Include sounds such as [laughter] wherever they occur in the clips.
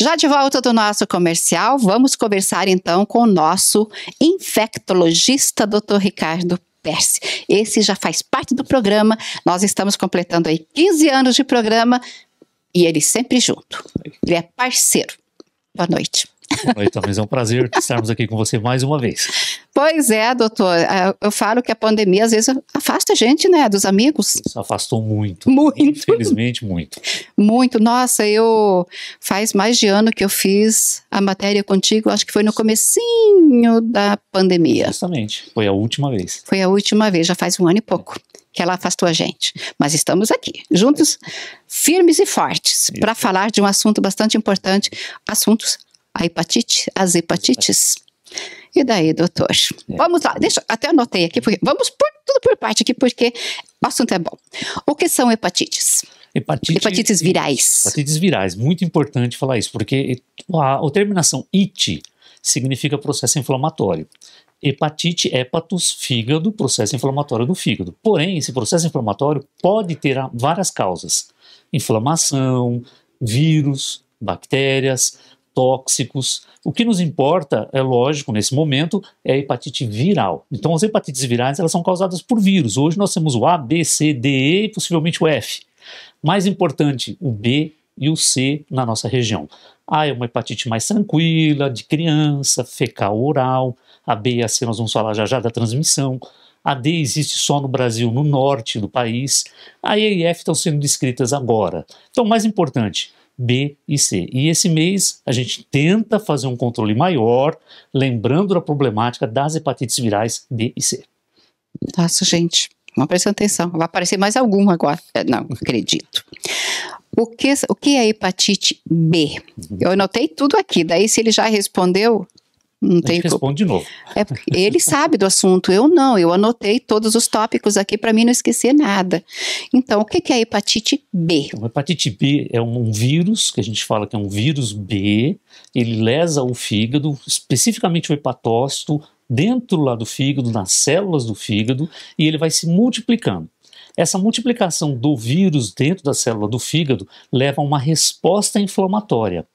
Já de volta do nosso comercial, vamos conversar então com o nosso infectologista, Dr. Ricardo Perse. Esse já faz parte do programa. Nós estamos completando aí 15 anos de programa e ele sempre junto. Ele é parceiro. Boa noite. Boa noite, Tomás. É um prazer estarmos aqui com você mais uma vez. Pois é, doutor. É, eu falo que a pandemia às vezes afasta a gente, né, dos amigos. Isso afastou muito. Muito. Infelizmente, muito. Muito. Nossa, eu faz mais de ano que eu fiz a matéria contigo, acho que foi no comecinho da pandemia. Justamente. Foi a última vez. Foi a última vez, já faz um ano e pouco que ela afastou a gente. Mas estamos aqui, juntos, firmes e fortes, para falar de um assunto bastante importante, assuntos a hepatite, as hepatites. E daí, doutor? É. Vamos lá, deixa, até anotei aqui, porque, vamos por tudo por parte aqui, porque o assunto é bom. O que são hepatites? Hepatite, hepatites virais. Hepatites virais, muito importante falar isso, porque a, a terminação it significa processo inflamatório. Hepatite, hepatos, fígado, processo inflamatório do fígado. Porém, esse processo inflamatório pode ter várias causas: inflamação, vírus, bactérias, tóxicos. O que nos importa, é lógico, nesse momento, é a hepatite viral. Então, as hepatites virais elas são causadas por vírus. Hoje nós temos o A, B, C, D, E e possivelmente o F. Mais importante, o B e o C na nossa região. A é uma hepatite mais tranquila, de criança, fecal oral. A B e a C nós vamos falar já já da transmissão. A D existe só no Brasil, no norte do país. A E e F estão sendo descritas agora. Então, mais importante, B e C. E esse mês a gente tenta fazer um controle maior, lembrando da problemática das hepatites virais B e C. Nossa, gente, não presta atenção. Vai aparecer mais alguma agora. É, não, [laughs] acredito. O que, o que é hepatite B? Eu anotei tudo aqui, daí se ele já respondeu, não tem responde de novo. É ele sabe do assunto, eu não. Eu anotei todos os tópicos aqui para mim não esquecer nada. Então, o que é a hepatite B? Então, a hepatite B é um vírus, que a gente fala que é um vírus B, ele lesa o fígado, especificamente o hepatócito, dentro lá do fígado, nas células do fígado, e ele vai se multiplicando. Essa multiplicação do vírus dentro da célula do fígado leva a uma resposta inflamatória.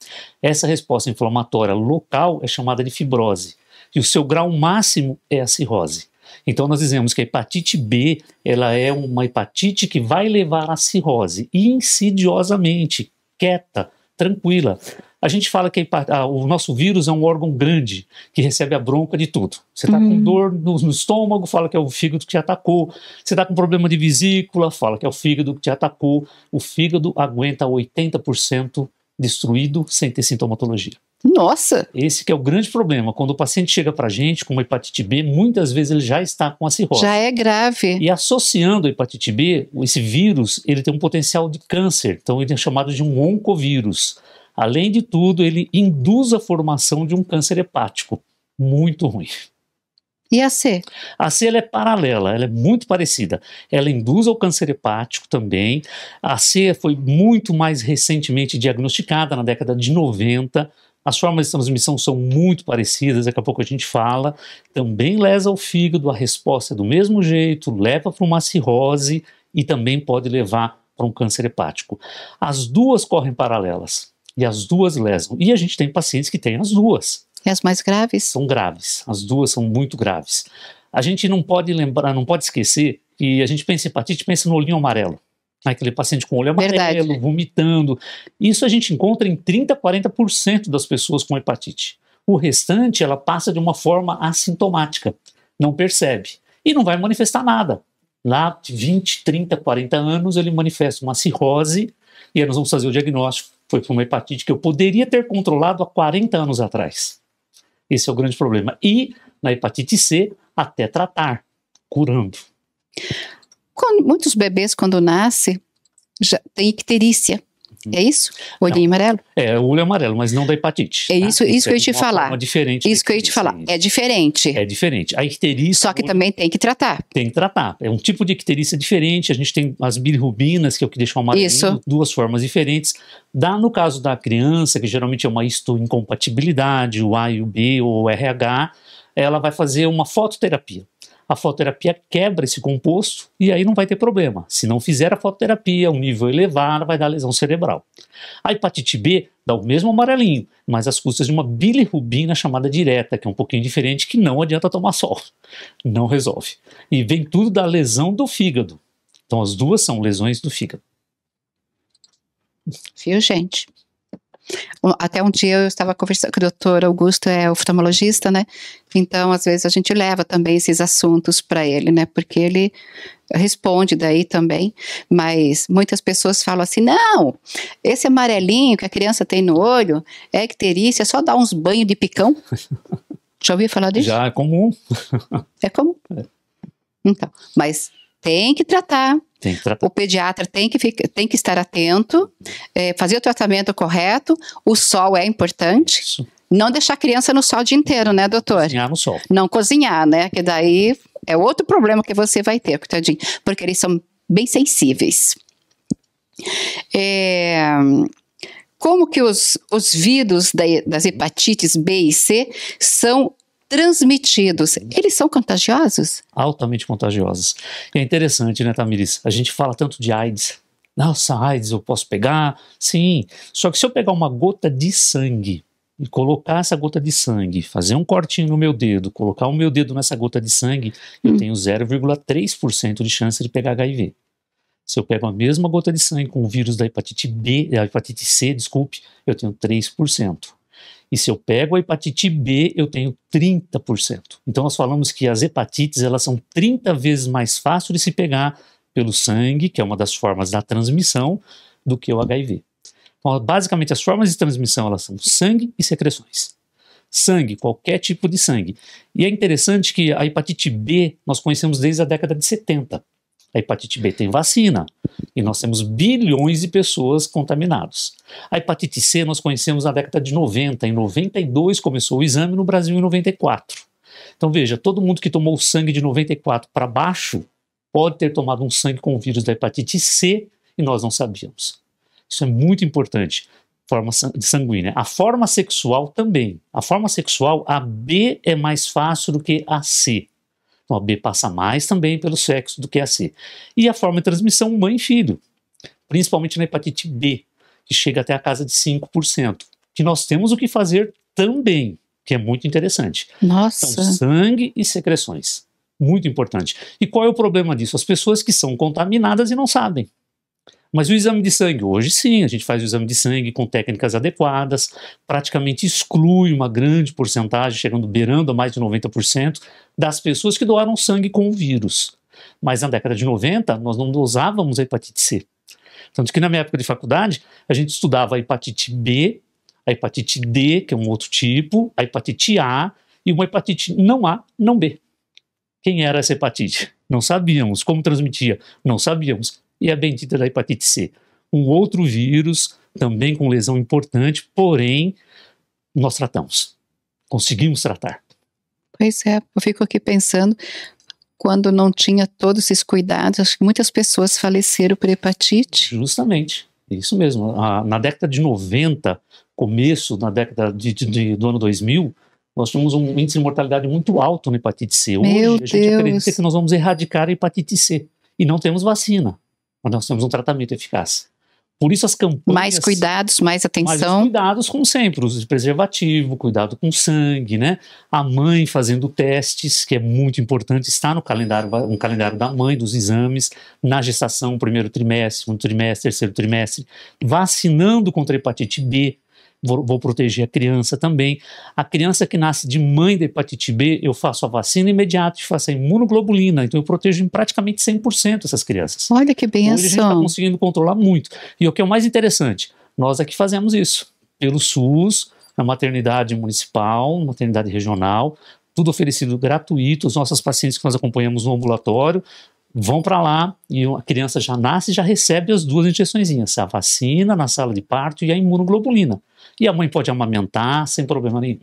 Essa resposta inflamatória local é chamada de fibrose, e o seu grau máximo é a cirrose. Então nós dizemos que a hepatite B, ela é uma hepatite que vai levar à cirrose insidiosamente, quieta, tranquila, a gente fala que a, ah, o nosso vírus é um órgão grande que recebe a bronca de tudo. Você está uhum. com dor no, no, estômago, fala que é o fígado que te atacou. Você está com problema de vesícula, fala que é o fígado que te atacou. O fígado aguenta 80% destruído sem ter sintomatologia. Nossa! Esse que é o grande problema. Quando o paciente chega para a gente com uma hepatite B, muitas vezes ele já está com a cirrose. Já é grave. E associando a hepatite B, esse vírus, ele tem um potencial de câncer. Então ele é chamado de um oncovírus. Além de tudo, ele induz a formação de um câncer hepático, muito ruim. E a C? A C é paralela, ela é muito parecida. Ela induz ao câncer hepático também. A C foi muito mais recentemente diagnosticada, na década de 90. As formas de transmissão são muito parecidas, daqui a pouco a gente fala. Também lesa o fígado, a resposta é do mesmo jeito, leva para uma cirrose e também pode levar para um câncer hepático. As duas correm paralelas e as duas lesam. E a gente tem pacientes que têm as duas. E as mais graves? São graves. As duas são muito graves. A gente não pode lembrar, não pode esquecer que a gente pensa em hepatite, pensa no olhinho amarelo. Aquele paciente com olho amarelo, Verdade. vomitando. Isso a gente encontra em 30%, 40% das pessoas com hepatite. O restante, ela passa de uma forma assintomática, não percebe e não vai manifestar nada. Lá, de 20, 30, 40 anos, ele manifesta uma cirrose e aí nós vamos fazer o diagnóstico foi para uma hepatite que eu poderia ter controlado há 40 anos atrás. Esse é o grande problema. E na hepatite C, até tratar, curando. Quando, muitos bebês, quando nascem, já têm icterícia. Hum. É isso? Olhinho não. amarelo? É, o olho é amarelo, mas não da hepatite. É tá? isso, isso, é isso que eu ia te falar. Diferente isso que eu ia te falar. É diferente. É diferente. A icterícia. Só que olho... também tem que tratar. Tem que tratar. É um tipo de icterícia diferente. A gente tem as bilirrubinas, que é o que deixa o amarelo, isso. duas formas diferentes. Dá no caso da criança, que geralmente é uma histoincompatibilidade, o A e o B ou o RH, ela vai fazer uma fototerapia a fototerapia quebra esse composto e aí não vai ter problema. Se não fizer a fototerapia, um nível elevado vai dar lesão cerebral. A hepatite B dá o mesmo amarelinho, mas às custas de uma bilirrubina chamada direta, que é um pouquinho diferente, que não adianta tomar sol. Não resolve. E vem tudo da lesão do fígado. Então as duas são lesões do fígado. Viu, gente? Até um dia eu estava conversando com o doutor Augusto, é oftalmologista, né? Então, às vezes a gente leva também esses assuntos para ele, né? Porque ele responde daí também, mas muitas pessoas falam assim: não, esse amarelinho que a criança tem no olho é icterícia, é só dar uns banhos de picão. [laughs] Já ouviu falar disso? Já, é comum. É comum. É. Então, mas tem que tratar. Tem que tratar. O pediatra tem que, ficar, tem que estar atento, é, fazer o tratamento correto. O sol é importante. Isso. Não deixar a criança no sol o dia inteiro, né, doutor? Cozinhar no sol. Não cozinhar, né? Que daí é outro problema que você vai ter, coitadinho. Porque eles são bem sensíveis. É, como que os, os vírus da, das hepatites B e C são transmitidos, eles são contagiosos? Altamente contagiosos. E é interessante, né, Tamiris? A gente fala tanto de AIDS. Nossa, AIDS eu posso pegar? Sim. Só que se eu pegar uma gota de sangue e colocar essa gota de sangue, fazer um cortinho no meu dedo, colocar o meu dedo nessa gota de sangue, hum. eu tenho 0,3% de chance de pegar HIV. Se eu pego a mesma gota de sangue com o vírus da hepatite B, da hepatite C, desculpe, eu tenho 3%. E se eu pego a hepatite B, eu tenho 30%. Então nós falamos que as hepatites, elas são 30 vezes mais fáceis de se pegar pelo sangue, que é uma das formas da transmissão, do que o HIV. Então, basicamente as formas de transmissão, elas são sangue e secreções sangue, qualquer tipo de sangue. E é interessante que a hepatite B nós conhecemos desde a década de 70. A hepatite B tem vacina e nós temos bilhões de pessoas contaminadas. A hepatite C nós conhecemos na década de 90, em 92 começou o exame no Brasil em 94. Então veja, todo mundo que tomou sangue de 94 para baixo pode ter tomado um sangue com o vírus da hepatite C e nós não sabíamos. Isso é muito importante. Forma sanguínea. A forma sexual também. A forma sexual, a B é mais fácil do que a C. Então, a B passa mais também pelo sexo do que a C. E a forma de transmissão mãe e filho, principalmente na hepatite B, que chega até a casa de 5%, que nós temos o que fazer também, que é muito interessante. Nossa! Então, sangue e secreções. Muito importante. E qual é o problema disso? As pessoas que são contaminadas e não sabem. Mas o exame de sangue, hoje sim, a gente faz o exame de sangue com técnicas adequadas, praticamente exclui uma grande porcentagem, chegando beirando a mais de 90%, das pessoas que doaram sangue com o vírus. Mas na década de 90, nós não dosávamos a hepatite C. Tanto que na minha época de faculdade, a gente estudava a hepatite B, a hepatite D, que é um outro tipo, a hepatite A e uma hepatite não A, não B. Quem era essa hepatite? Não sabíamos. Como transmitia? Não sabíamos e a bendita da hepatite C. Um outro vírus, também com lesão importante, porém, nós tratamos. Conseguimos tratar. Pois é, eu fico aqui pensando, quando não tinha todos esses cuidados, acho que muitas pessoas faleceram por hepatite. Justamente, isso mesmo. A, na década de 90, começo na década de, de, de, do ano 2000, nós tínhamos um índice de mortalidade muito alto na hepatite C. Hoje Meu a gente Deus. acredita que nós vamos erradicar a hepatite C e não temos vacina mas nós temos um tratamento eficaz. Por isso as campanhas... Mais cuidados, mais atenção. Mais cuidados, como sempre, uso de preservativo, cuidado com sangue, né? A mãe fazendo testes, que é muito importante, está no calendário, um calendário da mãe, dos exames, na gestação, primeiro trimestre, segundo trimestre, terceiro trimestre, vacinando contra hepatite B, vou, vou proteger a criança também. A criança que nasce de mãe da hepatite B, eu faço a vacina imediata, e faço a imunoglobulina, então eu protejo em praticamente 100% essas crianças. Olha que benção. Então, a gente está conseguindo controlar muito. E o que é o mais interessante, nós aqui fazemos isso, pelo SUS, na maternidade municipal, maternidade regional, tudo oferecido gratuito, os nossos pacientes que nós acompanhamos no ambulatório, vão para lá e a criança já nasce e já recebe as duas injeçõeszinhas a vacina na sala de parto e a imunoglobulina. E a mãe pode amamentar sem problema nenhum.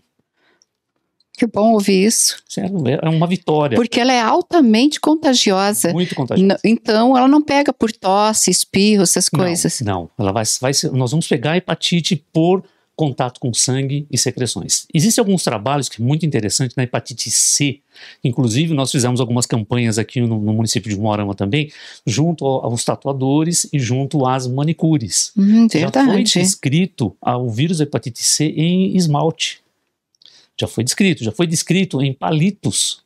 Que bom ouvir isso. É, é uma vitória. Porque ela é altamente contagiosa. Muito contagiosa. Então, ela não pega por tosse, espirro, essas coisas. Não, não. ela vai, vai, nós vamos pegar hepatite por contato com sangue e secreções. Existem alguns trabalhos que é muito interessante na hepatite C, inclusive nós fizemos algumas campanhas aqui no, no município de Moarama também, junto aos tatuadores e junto às manicures. Hum, Já foi descrito o vírus da hepatite C em esmalte. Já foi descrito, já foi descrito em palitos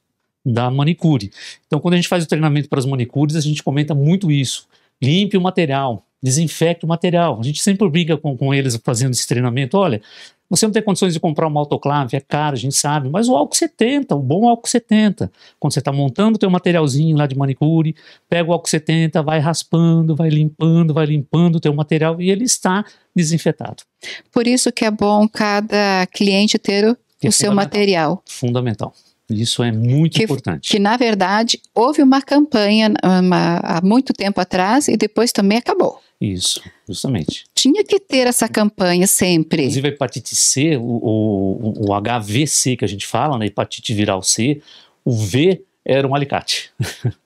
da manicure. Então, quando a gente faz o treinamento para as manicures, a gente comenta muito isso. Limpe o material, desinfecte o material. A gente sempre briga com, com eles fazendo esse treinamento. Olha, você não tem condições de comprar uma autoclave, é caro, a gente sabe, mas o álcool 70, o bom álcool 70. Quando você está montando o teu materialzinho lá de manicure, pega o álcool 70, vai raspando, vai limpando, vai limpando o teu material e ele está desinfetado. Por isso que é bom cada cliente ter o, é o seu material. Fundamental. Isso é muito que, importante. Que, na verdade, houve uma campanha uma, há muito tempo atrás e depois também acabou. Isso, justamente. Tinha que ter essa campanha sempre. Inclusive, a hepatite C, o, o, o HVC que a gente fala, né, hepatite viral C, o V era um alicate. [laughs]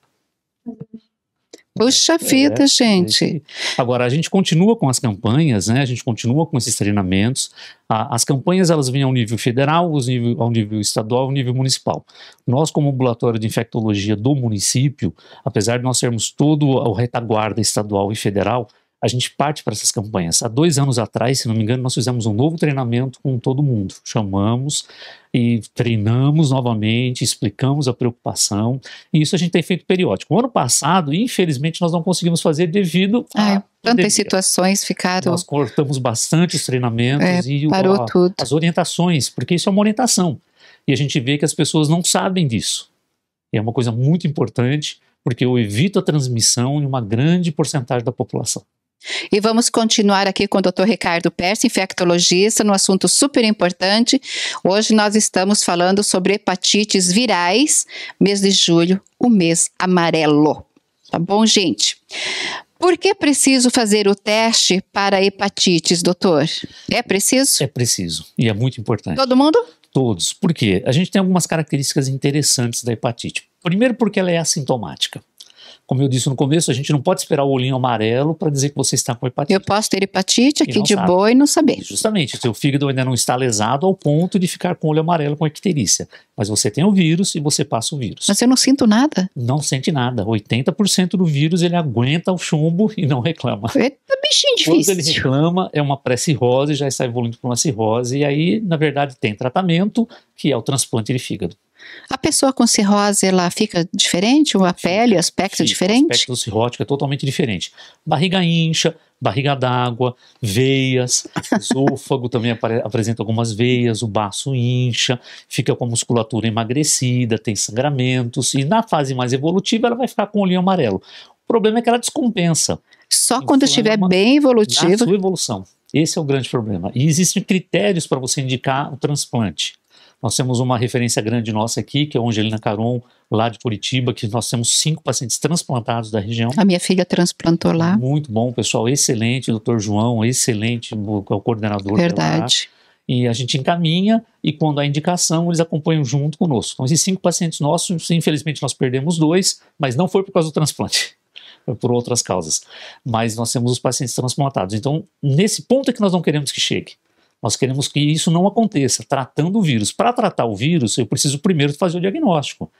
Puxa é, vida, é, gente. É Agora, a gente continua com as campanhas, né? A gente continua com esses treinamentos. A, as campanhas, elas vêm ao nível federal, nível, ao nível estadual, ao nível municipal. Nós, como ambulatório de infectologia do município, apesar de nós sermos todo o retaguarda estadual e federal, a gente parte para essas campanhas. Há dois anos atrás, se não me engano, nós fizemos um novo treinamento com todo mundo. Chamamos e treinamos novamente, explicamos a preocupação, e isso a gente tem feito periódico. O ano passado, infelizmente, nós não conseguimos fazer devido a. a. Tantas situações ficaram. Nós cortamos bastante os treinamentos é, e parou a, tudo. as orientações, porque isso é uma orientação. E a gente vê que as pessoas não sabem disso. E é uma coisa muito importante, porque eu evito a transmissão em uma grande porcentagem da população. E vamos continuar aqui com o Dr. Ricardo Persa, infectologista, num assunto super importante. Hoje nós estamos falando sobre hepatites virais, mês de julho, o mês amarelo. Tá bom, gente? Por que preciso fazer o teste para hepatites, doutor? É preciso? É preciso e é muito importante. Todo mundo? Todos. Por quê? A gente tem algumas características interessantes da hepatite. Primeiro, porque ela é assintomática. Como eu disse no começo, a gente não pode esperar o olhinho amarelo para dizer que você está com hepatite. Eu posso ter hepatite aqui de sabe. boa e não saber. Justamente, o seu fígado ainda não está lesado ao ponto de ficar com o olho amarelo com icterícia. Mas você tem o vírus e você passa o vírus. Mas eu não sinto nada? Não sente nada. 80% do vírus ele aguenta o chumbo e não reclama. É tá bichinho difícil. Quando ele reclama, é uma pré-cirrose, já está evoluindo para uma cirrose. E aí, na verdade, tem tratamento, que é o transplante de fígado. A pessoa com cirrose, ela fica diferente? A pele, o aspecto Sim, diferente? O aspecto cirrótico é totalmente diferente. Barriga incha, barriga d'água, veias, [laughs] esôfago também apresenta algumas veias, o baço incha, fica com a musculatura emagrecida, tem sangramentos, e na fase mais evolutiva ela vai ficar com o olhinho amarelo. O problema é que ela descompensa. Só quando estiver bem evolutivo. Na sua evolução. Esse é o grande problema. E existem critérios para você indicar o transplante. Nós temos uma referência grande nossa aqui, que é a Angelina Caron, lá de Curitiba, que nós temos cinco pacientes transplantados da região. A minha filha transplantou lá. Muito bom, pessoal, excelente, doutor João, excelente, é o coordenador. Verdade. E a gente encaminha, e quando há indicação, eles acompanham junto conosco. Então, esses cinco pacientes nossos, infelizmente nós perdemos dois, mas não foi por causa do transplante [laughs] por outras causas. Mas nós temos os pacientes transplantados. Então, nesse ponto é que nós não queremos que chegue. Nós queremos que isso não aconteça, tratando o vírus. Para tratar o vírus, eu preciso primeiro fazer o diagnóstico.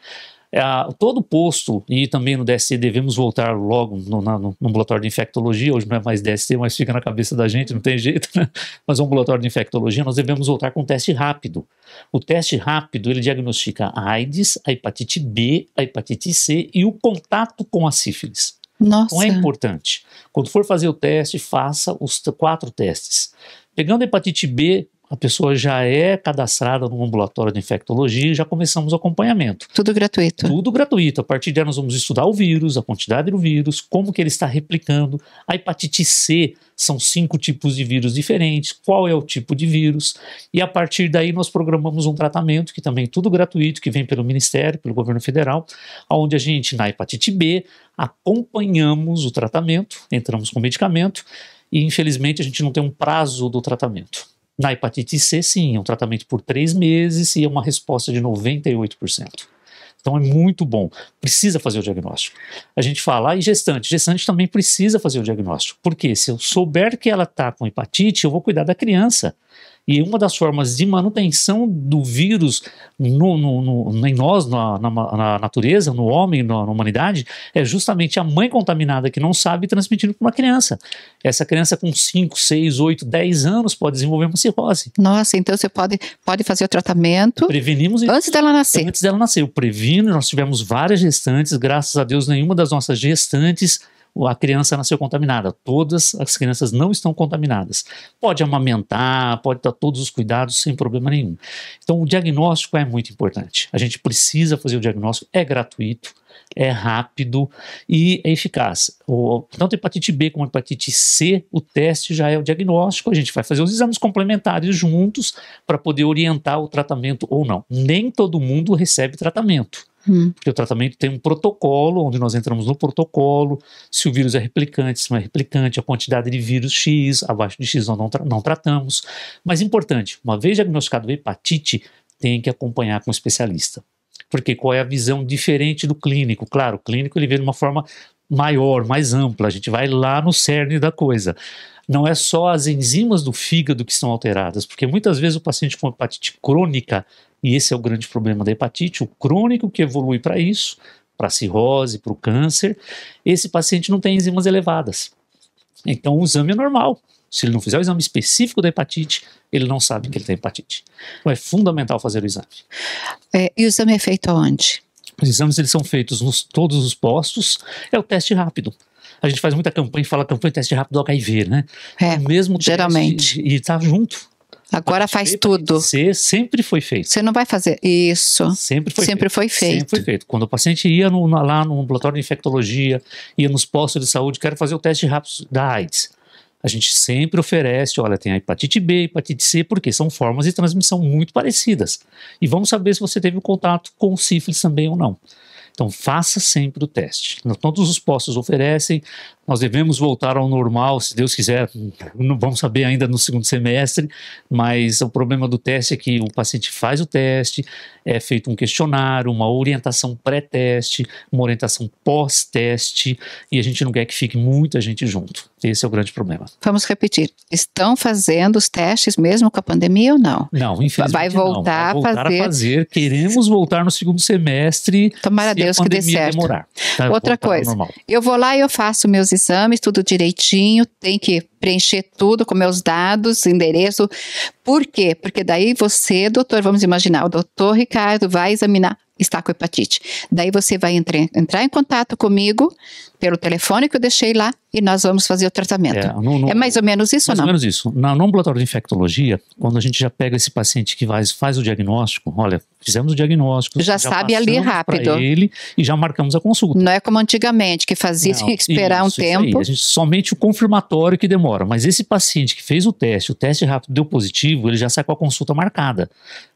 É, todo posto, e também no DSC devemos voltar logo no, na, no, ambulatório de infectologia, hoje não é mais DSC, mas fica na cabeça da gente, não tem jeito, né? mas no é ambulatório de infectologia nós devemos voltar com teste rápido. O teste rápido, ele diagnostica a AIDS, a hepatite B, a hepatite C e o contato com a sífilis. Nossa. Então é importante. Quando for fazer o teste, faça os quatro testes. Pegando a hepatite B, a pessoa já é cadastrada no ambulatório de infectologia e já começamos o acompanhamento. Tudo gratuito. Tudo gratuito. A partir de nós vamos estudar o vírus, a quantidade do vírus, como que ele está replicando. A hepatite C são cinco tipos de vírus diferentes, qual é o tipo de vírus. E a partir daí nós programamos um tratamento que também é tudo gratuito, que vem pelo Ministério, pelo governo federal, onde a gente, na hepatite B, acompanhamos o tratamento, entramos com medicamento e infelizmente a gente não tem um prazo do tratamento. Na hepatite C, sim, é um tratamento por três meses e é uma resposta de 98%. Então é muito bom. Precisa fazer o diagnóstico. A gente fala, ah, e gestante? Gestante também precisa fazer o diagnóstico. Porque se eu souber que ela está com hepatite, eu vou cuidar da criança. E uma das formas de manutenção do vírus no, no, no em nós, na, na, na, natureza, no homem, na, na, humanidade, é justamente a mãe contaminada que não sabe transmitindo para uma criança. Essa criança com 5, 6, 8, 10 anos pode desenvolver uma cirrose. Nossa, então você pode, pode fazer o tratamento. Prevenimos antes dela nascer. Antes dela nascer. Eu previno, nós tivemos várias gestantes, graças a Deus, nenhuma das nossas gestantes a criança nasceu contaminada. Todas as crianças não estão contaminadas. Pode amamentar, pode dar todos os cuidados sem problema nenhum. Então, o diagnóstico é muito importante. A gente precisa fazer o diagnóstico, é gratuito é rápido e é eficaz. O, tanto hepatite B como hepatite C, o teste já é o diagnóstico, a gente vai fazer os exames complementares juntos para poder orientar o tratamento ou não. Nem todo mundo recebe tratamento. Hum. Porque o tratamento tem um protocolo, onde nós entramos no protocolo, se o vírus é replicante, se não é replicante, a quantidade de vírus X, abaixo de X nós não, tra não tratamos. Mas importante, uma vez diagnosticado hepatite, tem que acompanhar com especialista. Porque qual é a visão diferente do clínico? Claro, o clínico ele vê de uma forma maior, mais ampla, a gente vai lá no cerne da coisa. Não é só as enzimas do fígado que são alteradas, porque muitas vezes o paciente com hepatite crônica e esse é o grande problema da hepatite, o crônico que evolui para isso, para cirrose, para o câncer. Esse paciente não tem enzimas elevadas. Então o exame é normal. Se ele não fizer o exame específico da hepatite, ele não sabe que ele tem hepatite. Então é fundamental fazer o exame. É, e o exame é feito aonde? Os exames eles são feitos nos todos os postos. É o teste rápido a gente faz muita campanha e fala campanha teste rápido do HIV, né? É, o mesmo geralmente. E, e tá junto. Agora faz tudo. Ser sempre foi feito. Você não vai fazer isso. Sempre foi sempre feito. Foi feito. Sempre foi feito. Quando o paciente ia no, lá no ambulatório de infectologia, ia nos postos de saúde, quero fazer o teste rápido da AIDS. A gente sempre oferece, olha, tem a hepatite B, hepatite C, porque são formas de transmissão muito parecidas. E vamos saber se você teve um contato com sífilis também ou não. Então, faça sempre o teste. Todos os postos oferecem, nós devemos voltar ao normal, se Deus quiser, não vamos saber ainda no segundo semestre, mas o problema do teste é que o paciente faz o teste, é feito um questionário, uma orientação pré-teste, uma orientação pós-teste, e a gente não quer que fique muita gente junto. Esse é o grande problema. Vamos repetir. Estão fazendo os testes mesmo com a pandemia ou não? Não, infelizmente vai voltar, não. Vai voltar a, fazer... a fazer. Queremos voltar no segundo semestre. Tomara se Deus que dê certo. Demorar, tá, Outra coisa. Eu vou lá e eu faço meus exames, tudo direitinho, tem que preencher tudo com meus dados, endereço. Por quê? Porque daí você, doutor, vamos imaginar, o doutor Ricardo vai examinar está com hepatite. Daí você vai entrar, entrar em contato comigo pelo telefone que eu deixei lá e nós vamos fazer o tratamento. É, no, no, é mais ou menos isso mais ou não? Mais ou menos isso. Na, no ambulatório de infectologia, quando a gente já pega esse paciente que faz, faz o diagnóstico, olha, fizemos o diagnóstico, já, já sabe ali rápido. ele e já marcamos a consulta. Não é como antigamente, que fazia não, que [laughs] esperar isso, um tempo. Aí, gente, somente o confirmatório que demora. Mas esse paciente que fez o teste, o teste rápido deu positivo, ele já sai com a consulta marcada.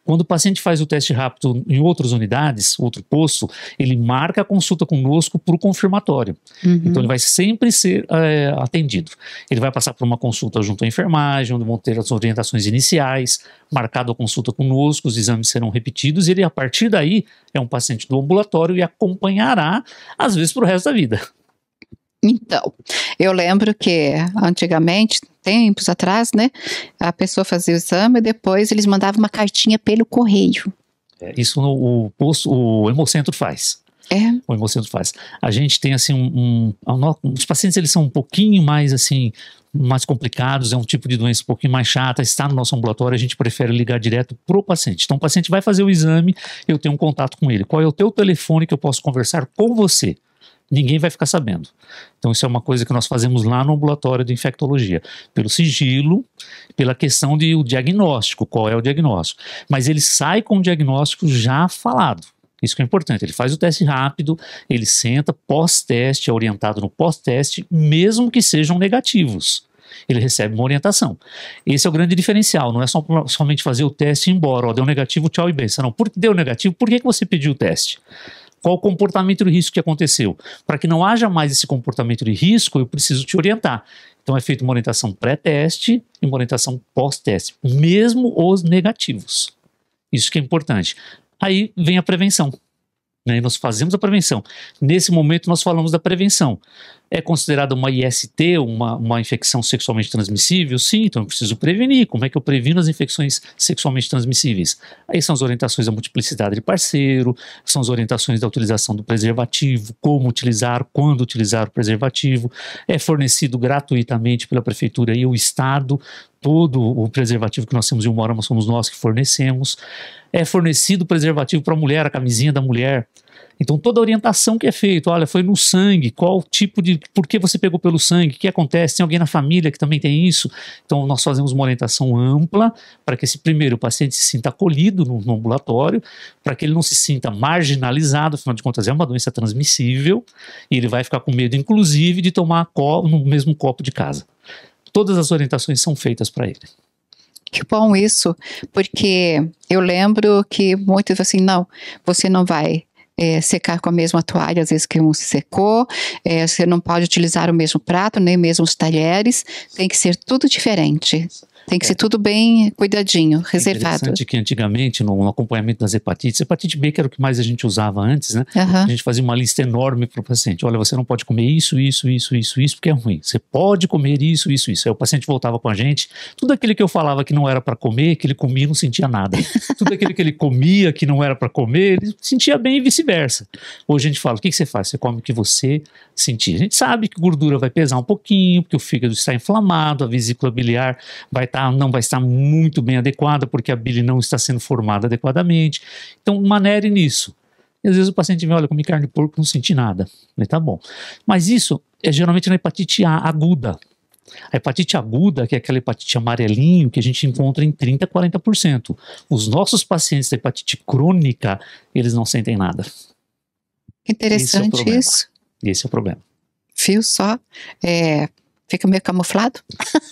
Quando o paciente faz o teste rápido em outras unidades, outro posto, ele marca a consulta conosco para o confirmatório. Uhum. Então ele vai sempre ser é, atendido. Ele vai passar por uma consulta junto à enfermagem, onde vão ter as orientações iniciais, marcado a consulta conosco, os exames serão repetidos e ele, a partir daí, é um paciente do ambulatório e acompanhará, às vezes, para o resto da vida. Então, eu lembro que antigamente, tempos atrás, né, a pessoa fazia o exame e depois eles mandavam uma cartinha pelo correio. É, isso no, o, posto, o Hemocentro faz. É. é você hemocentro faz. A gente tem, assim, um, um, Os pacientes, eles são um pouquinho mais, assim, mais complicados, é um tipo de doença um pouquinho mais chata, está no nosso ambulatório, a gente prefere ligar direto pro paciente. Então, o paciente vai fazer o exame, eu tenho um contato com ele. Qual é o teu telefone que eu posso conversar com você? ninguém vai ficar sabendo. Então, isso é uma coisa que nós fazemos lá no ambulatório de infectologia, pelo sigilo, pela questão de o diagnóstico, qual é o diagnóstico. Mas ele sai com o diagnóstico já falado. Isso que é importante. Ele faz o teste rápido, ele senta, pós-teste, é orientado no pós-teste, mesmo que sejam negativos. Ele recebe uma orientação. Esse é o grande diferencial. Não é só, somente fazer o teste e ir embora. Ó, deu negativo, tchau e benção. Não, por que deu negativo? Por que, que você pediu o teste? Qual o comportamento de risco que aconteceu? Para que não haja mais esse comportamento de risco, eu preciso te orientar. Então é feita uma orientação pré-teste e uma orientação pós-teste, mesmo os negativos. Isso que é importante. Aí vem a prevenção. Né? Nós fazemos a prevenção. Nesse momento, nós falamos da prevenção. É considerada uma IST, uma, uma infecção sexualmente transmissível? Sim, então eu preciso prevenir. Como é que eu previno as infecções sexualmente transmissíveis? Aí são as orientações da multiplicidade de parceiro, são as orientações da utilização do preservativo, como utilizar, quando utilizar o preservativo. É fornecido gratuitamente pela prefeitura e o Estado todo o preservativo que nós temos em mas somos nós que fornecemos. É fornecido preservativo para a mulher, a camisinha da mulher. Então, toda a orientação que é feita, olha, foi no sangue, qual tipo de. por que você pegou pelo sangue, o que acontece, tem alguém na família que também tem isso. Então, nós fazemos uma orientação ampla para que esse primeiro paciente se sinta acolhido no, no ambulatório, para que ele não se sinta marginalizado, afinal de contas, é uma doença transmissível, e ele vai ficar com medo, inclusive, de tomar no mesmo copo de casa. Todas as orientações são feitas para ele. Que bom isso, porque eu lembro que muitos assim, não, você não vai é, secar com a mesma toalha, às vezes que um se secou, é, você não pode utilizar o mesmo prato, nem mesmo os talheres, tem que ser tudo diferente. Tem que ser é. tudo bem cuidadinho, é reservado. É interessante que antigamente, no acompanhamento das hepatites, hepatite B que era o que mais a gente usava antes, né? Uhum. A gente fazia uma lista enorme para o paciente. Olha, você não pode comer isso, isso, isso, isso, isso, porque é ruim. Você pode comer isso, isso, isso. Aí o paciente voltava com a gente. Tudo aquilo que eu falava que não era para comer, que ele comia não sentia nada. [laughs] tudo aquilo que ele comia que não era para comer, ele sentia bem e vice-versa. Hoje a gente fala, o que, que você faz? Você come o que você sentir. A gente sabe que gordura vai pesar um pouquinho, porque o fígado está inflamado, a vesícula biliar vai estar tá tá, não vai estar muito bem adequada, porque a bile não está sendo formada adequadamente. Então, manere nisso. E às vezes o paciente vem, olha, comi carne de porco, não senti nada. ele tá bom. Mas isso é geralmente na hepatite A aguda. A hepatite aguda, que é aquela hepatite amarelinho, que a gente encontra em 30%, 40%. Os nossos pacientes da hepatite crônica, eles não sentem nada. Interessante Esse é isso. Esse é o problema. fio só? É, Fica meio camuflado?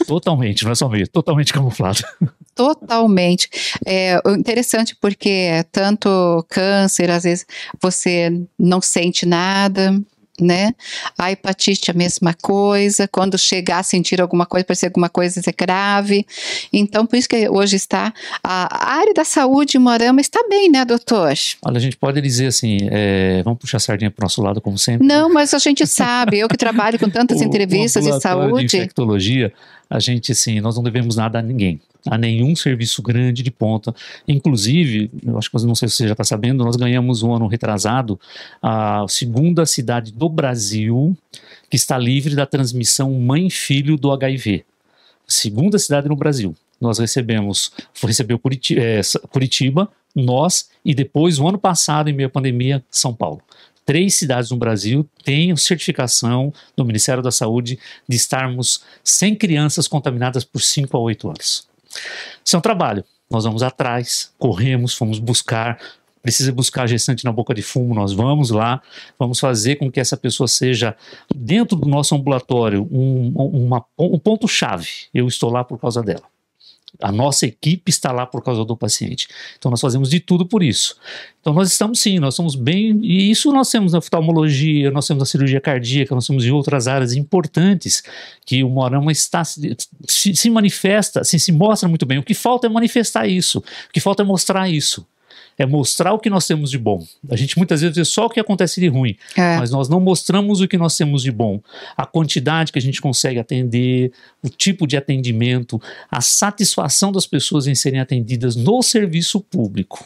Totalmente, não é só meio, totalmente camuflado. [laughs] Totalmente. É interessante porque é tanto câncer, às vezes você não sente nada, né? A hepatite, a mesma coisa. Quando chegar a sentir alguma coisa, parecer alguma coisa é grave. Então, por isso que hoje está a área da saúde em Morama está bem, né, doutor? Olha, a gente pode dizer assim, é, vamos puxar a sardinha para o nosso lado, como sempre. Não, né? mas a gente sabe. Eu que trabalho com tantas [laughs] o, entrevistas de saúde. De infectologia, a gente, assim, nós não devemos nada a ninguém, a nenhum serviço grande de ponta. Inclusive, eu acho que não sei se você já está sabendo, nós ganhamos um ano retrasado a segunda cidade do Brasil que está livre da transmissão mãe-filho do HIV. Segunda cidade no Brasil. Nós recebemos, recebeu Curitiba, eh, é, Curitiba nós e depois, o ano passado, em meio à pandemia, São Paulo três cidades no Brasil têm certificação do Ministério da Saúde de estarmos sem crianças contaminadas por 5 a 8 anos. Isso é um trabalho. Nós vamos atrás, corremos, fomos buscar. Precisa buscar gestante na boca de fumo, nós vamos lá, vamos fazer com que essa pessoa seja, dentro do nosso ambulatório, um, uma, um ponto-chave. Eu estou lá por causa dela. A nossa equipe está lá por causa do paciente. Então nós fazemos de tudo por isso. Então nós estamos sim, nós somos bem, e isso nós temos na oftalmologia, nós temos na cirurgia cardíaca, nós temos em outras áreas importantes que o Morama está, se, se manifesta, assim, se mostra muito bem. O que falta é manifestar isso, o que falta é mostrar isso é mostrar o que nós temos de bom. A gente muitas vezes vê só o que acontece de ruim, é. mas nós não mostramos o que nós temos de bom. A quantidade que a gente consegue atender, o tipo de atendimento, a satisfação das pessoas em serem atendidas no serviço público.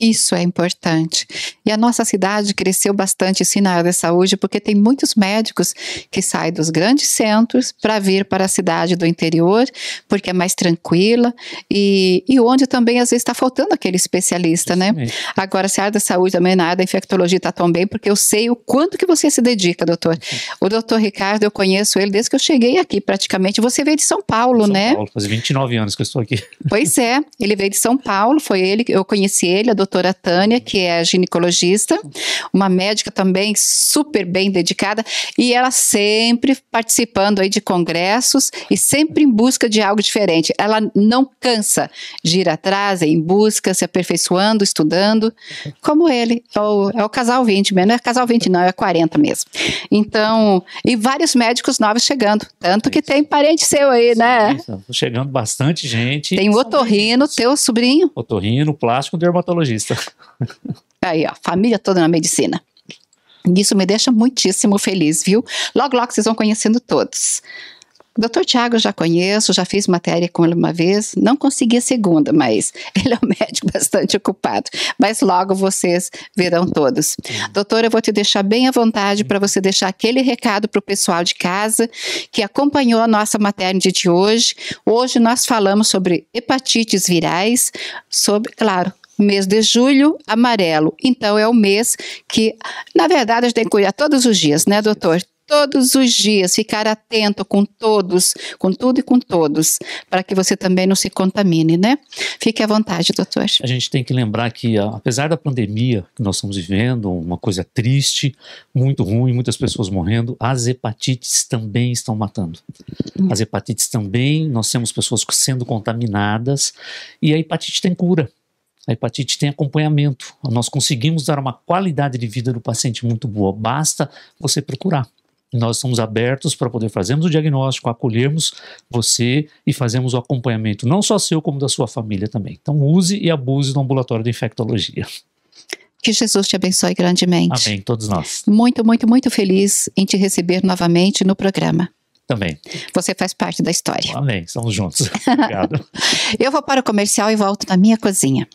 Isso é importante. E a nossa cidade cresceu bastante sim na área da saúde, porque tem muitos médicos que saem dos grandes centros para vir para a cidade do interior, porque é mais tranquila e, e onde também às vezes está faltando aquele especialista, né? Agora, se a área da saúde também na área da infectologia está tão bem, porque eu sei o quanto que você se dedica, doutor. Sim. O doutor Ricardo, eu conheço ele desde que eu cheguei aqui praticamente. Você veio de São Paulo, São né? São Paulo, faz 29 anos que eu estou aqui. Pois é, ele veio de São Paulo, foi ele, eu conheci ele, a doutora doutora Tânia, que é ginecologista, uma médica também super bem dedicada, e ela sempre participando aí de congressos e sempre em busca de algo diferente. Ela não cansa de ir atrás, é em busca, se aperfeiçoando, estudando, como ele. É o, é o casal 20 mesmo, não é casal 20 não, é 40 mesmo. Então, e vários médicos novos chegando, tanto que tem parente seu aí, né? chegando bastante gente. Tem o otorrino, teu sobrinho. Otorrino, plástico, dermatologista dentista. Aí, ó, família toda na medicina. Isso me deixa muitíssimo feliz, viu? Logo, logo vocês vão conhecendo todos. Doutor Tiago eu já conheço, já fiz matéria com ele uma vez, não consegui a segunda, mas [laughs] ele é um médico bastante ocupado. Mas logo vocês verão todos. Doutor, eu vou te deixar bem à vontade para você deixar aquele recado para o pessoal de casa que acompanhou a nossa maternidade de hoje. Hoje nós falamos sobre hepatites virais, sobre, claro, mês de julho, amarelo. Então, é o mês que, na verdade, a gente tem que cuidar todos os dias, né, doutor? Todos os dias, ficar atento com todos, com tudo e com todos, para que você também não se contamine, né? Fique à vontade, doutor. A gente tem que lembrar que, ah, apesar da pandemia que nós estamos vivendo, uma coisa triste, muito ruim, muitas pessoas morrendo, as hepatites também estão matando. As hepatites também, nós temos pessoas sendo contaminadas, e a hepatite tem cura a hepatite tem acompanhamento. Nós conseguimos dar uma qualidade de vida do paciente muito boa. Basta você procurar. Nós estamos abertos para poder fazermos o diagnóstico, acolhermos você e fazermos o acompanhamento, não só seu, como da sua família também. Então, use e abuse do ambulatório de infectologia. Que Jesus te abençoe grandemente. Amém, todos nós. Muito, muito, muito feliz em te receber novamente no programa. Também. Você faz parte da história. Amém. Estamos juntos. [laughs] Obrigado. [laughs] eu vou para o comercial e volto na minha cozinha.